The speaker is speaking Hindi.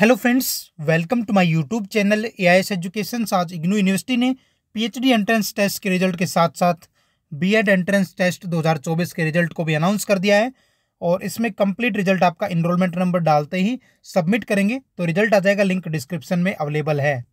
hello friends welcome to my YouTube channel AIS education आज इग्नू यूनिवर्सिटी ने पीएचडी एंट्रेंस टेस्ट के रिजल्ट के साथ साथ बीएड एंट्रेंस टेस्ट 2024 के रिजल्ट को भी अनाउंस कर दिया है और इसमें कंप्लीट रिजल्ट आपका इनरोलमेंट नंबर डालते ही सबमिट करेंगे तो रिजल्ट आ जाएगा लिंक डिस्क्रिप्शन में अवेलेबल है